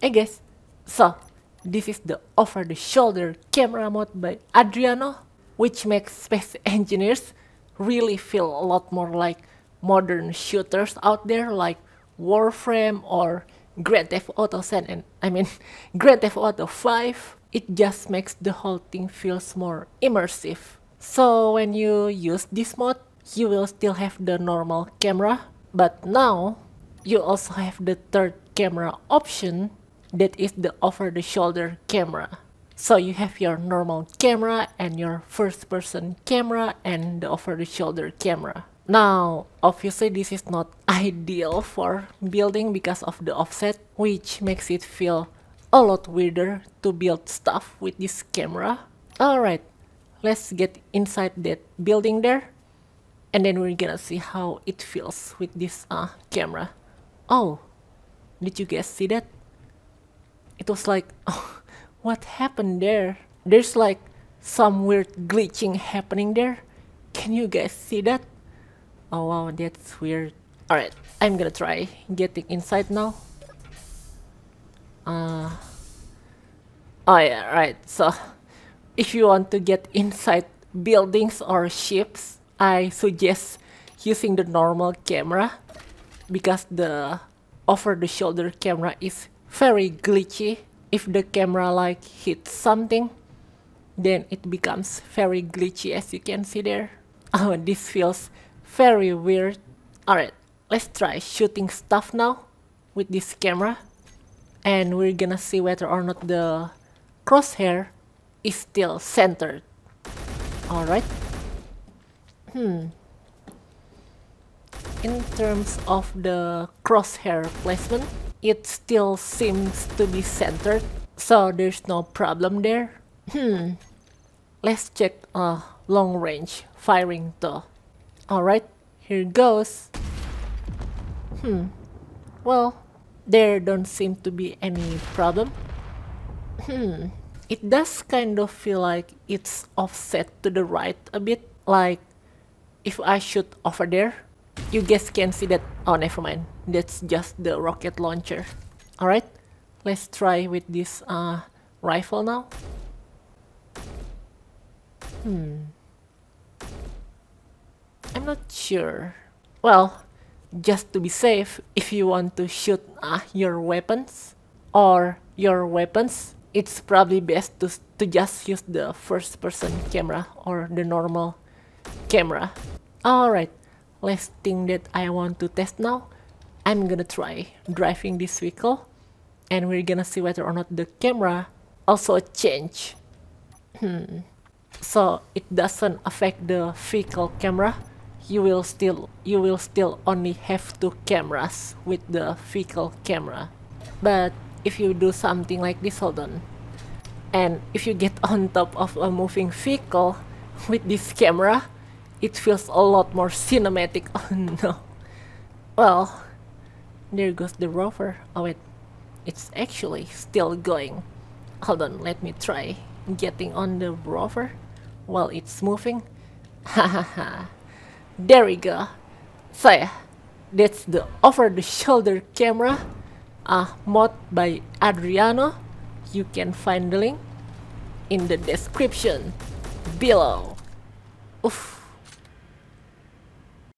Hey guys, so this is the over-the-shoulder camera mode by Adriano, which makes space engineers really feel a lot more like modern shooters out there like Warframe or Grand Theft Auto 7 and I mean Grand Theft Auto 5. It just makes the whole thing feels more immersive. So when you use this mode, you will still have the normal camera, but now you also have the third camera option that is the over-the-shoulder camera. So you have your normal camera and your first-person camera and the over-the-shoulder camera. Now, obviously this is not ideal for building because of the offset, which makes it feel a lot weirder to build stuff with this camera. Alright, let's get inside that building there. And then we're gonna see how it feels with this uh, camera. Oh, did you guys see that? it was like, oh, what happened there? There's like some weird glitching happening there. Can you guys see that? Oh wow, that's weird. Alright, I'm gonna try getting inside now. Uh, oh yeah, right, so if you want to get inside buildings or ships, I suggest using the normal camera because the over-the-shoulder camera is very glitchy. If the camera like hits something, then it becomes very glitchy as you can see there. Oh, this feels very weird. Alright, let's try shooting stuff now with this camera. And we're gonna see whether or not the crosshair is still centered. Alright. Hmm. In terms of the crosshair placement, it still seems to be centered, so there's no problem there. Hmm. Let's check uh, long range firing though. Alright, here goes. Hmm. Well, there don't seem to be any problem. Hmm. It does kind of feel like it's offset to the right a bit, like if I shoot over there, you guys can see that. Oh, never mind. That's just the rocket launcher. Alright, let's try with this uh, rifle now. Hmm. I'm not sure. Well, just to be safe, if you want to shoot uh, your weapons or your weapons, it's probably best to, to just use the first person camera or the normal camera. Alright, last thing that I want to test now, I'm gonna try driving this vehicle and we're gonna see whether or not the camera also change. Hmm. so it doesn't affect the vehicle camera. You will still you will still only have two cameras with the vehicle camera. But if you do something like this, hold on. And if you get on top of a moving vehicle with this camera, it feels a lot more cinematic. Oh no. Well, there goes the rover. Oh wait, it's actually still going. Hold on, let me try getting on the rover while it's moving. Ha ha ha. There we go. So yeah, that's the over-the-shoulder camera uh, mod by Adriano. You can find the link in the description below. Oof.